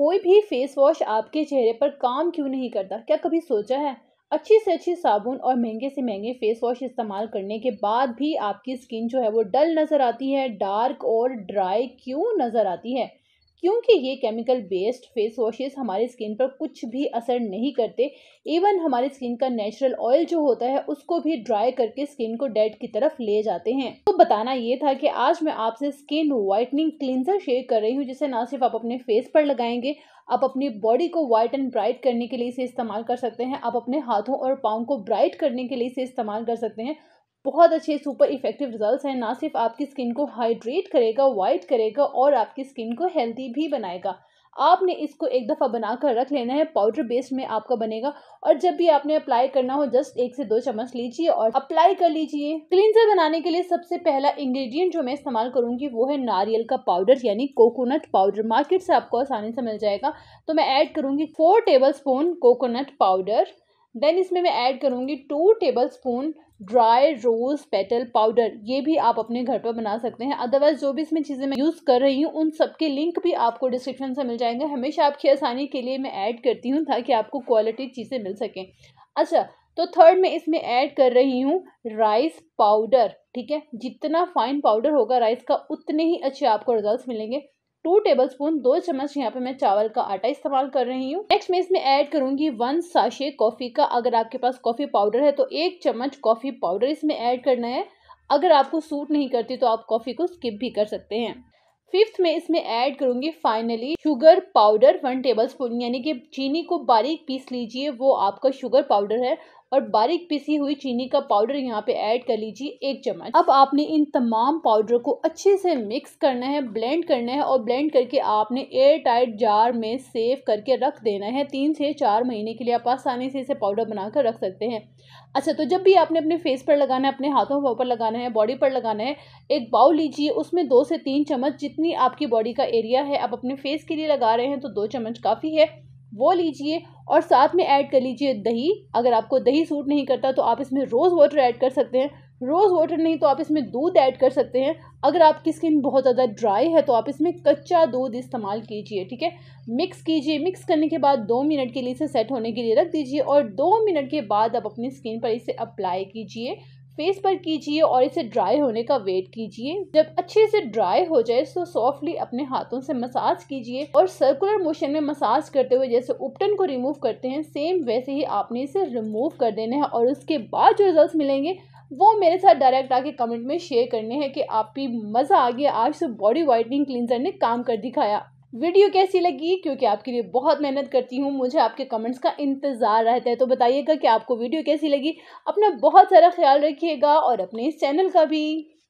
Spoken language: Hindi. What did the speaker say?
कोई भी फेस वॉश आपके चेहरे पर काम क्यों नहीं करता क्या कभी सोचा है अच्छी से अच्छी साबुन और महंगे से महंगे फेस वॉश इस्तेमाल करने के बाद भी आपकी स्किन जो है वो डल नज़र आती है डार्क और ड्राई क्यों नज़र आती है क्योंकि ये केमिकल बेस्ड फेस वॉशेस हमारे स्किन पर कुछ भी असर नहीं करते इवन हमारे स्किन का नेचुरल ऑयल जो होता है उसको भी ड्राई करके स्किन को डेड की तरफ ले जाते हैं तो बताना ये था कि आज मैं आपसे स्किन व्हाइटनिंग क्लिनजर शेयर कर रही हूँ जिसे ना सिर्फ आप अपने फेस पर लगाएंगे आप अपनी बॉडी को वाइट एंड ब्राइट करने के लिए इसे इस्तेमाल कर सकते हैं आप अपने हाथों और पाँव को ब्राइट करने के लिए इसे इस्तेमाल कर सकते हैं बहुत अच्छे सुपर इफेक्टिव रिजल्ट्स हैं ना सिर्फ आपकी स्किन को हाइड्रेट करेगा वाइट करेगा और आपकी स्किन को हेल्दी भी बनाएगा आपने इसको एक दफ़ा बनाकर रख लेना है पाउडर बेस्ड में आपका बनेगा और जब भी आपने अप्लाई करना हो जस्ट एक से दो चम्मच लीजिए और अप्लाई कर लीजिए क्लींजर बनाने के लिए सबसे पहला इंग्रेडिएंट जो मैं इस्तेमाल करूंगी वो है नारियल का पाउडर यानी कोकोनट पाउडर मार्केट से आपको आसानी से मिल जाएगा तो मैं ऐड करूँगी four tablespoon coconut powder then इसमें मैं ऐड करूँगी two tablespoon dry rose petal powder ये भी आप अपने घर पर बना सकते हैं अदरवाइज जो भी इसमें चीज़ें मैं यूज़ कर रही हूँ उन सब के लिंक भी आपको डिस्क्रिप्शन से मिल जाएंगे हमेशा आपकी आसानी के लिए मैं ऐड करती हूँ ताकि आपको क्वालिटी चीज़ें मिल सकें अच्छा तो थर्ड में इसमें ऐड कर रही हूँ राइस पाउडर ठीक है जितना फाइन पाउडर होगा राइस का उतने ही अच्छे आपको रिज़ल्ट मिलेंगे टू टेबल स्पून दो चम्मच यहाँ पे मैं चावल का आटा इस्तेमाल कर रही हूँ नेक्स्ट मैं इसमें ऐड करूंगी वन साशे कॉफ़ी का अगर आपके पास कॉफ़ी पाउडर है तो एक चम्मच कॉफ़ी पाउडर इसमें ऐड करना है अगर आपको सूट नहीं करती तो आप कॉफ़ी को स्किप भी कर सकते हैं फिफ्थ में इसमें ऐड करूंगी finally sugar powder one tablespoon यानी कि चीनी को बारीक पीस लीजिए वो आपका शुगर पाउडर है और बारीक पिसी हुई चीनी का पाउडर यहाँ पे ऐड कर लीजिए एक चम्मच अब आपने इन तमाम पाउडर को अच्छे से मिक्स करना है ब्लेंड करना है और ब्लेंड करके आपने एयर टाइट जार में सेव करके रख देना है तीन से चार महीने के लिए आप आसानी से इसे पाउडर बनाकर रख सकते हैं अच्छा तो जब भी आपने अपने फेस पर लगाना है अपने हाथों पर लगाना है बॉडी पर लगाना है एक बाउल लीजिए उसमें दो से तीन चम्मच जितनी आपकी बॉडी का एरिया है आप अपने फेस के लिए लगा रहे हैं तो दो चम्मच काफ़ी है वो लीजिए और साथ में ऐड कर लीजिए दही अगर आपको दही सूट नहीं करता तो आप इसमें रोज़ वाटर ऐड कर सकते हैं रोज़ वाटर नहीं तो आप इसमें दूध ऐड कर सकते हैं अगर आपकी स्किन बहुत ज़्यादा ड्राई है तो आप इसमें कच्चा दूध इस्तेमाल कीजिए ठीक है मिक्स कीजिए मिक्स करने के बाद दो मिनट के लिए इसे सेट होने के लिए रख दीजिए और दो मिनट के बाद आप अपनी स्किन पर इसे अप्लाई कीजिए फेस पर कीजिए और इसे ड्राई होने का वेट कीजिए जब अच्छे से ड्राई हो जाए तो सॉफ्टली अपने हाथों से मसाज कीजिए और सर्कुलर मोशन में मसाज करते हुए जैसे उपटन को रिमूव करते हैं सेम वैसे ही आपने इसे रिमूव कर देना है और उसके बाद जो रिजल्ट मिलेंगे वो मेरे साथ डायरेक्ट आके कमेंट में शेयर करने हैं कि आप भी मज़ा आ गया आज से बॉडी वाइटनिंग क्लिनजर ने काम कर दिखाया वीडियो कैसी लगी क्योंकि आपके लिए बहुत मेहनत करती हूँ मुझे आपके कमेंट्स का इंतज़ार रहता है तो बताइएगा कि आपको वीडियो कैसी लगी अपना बहुत सारा ख्याल रखिएगा और अपने इस चैनल का भी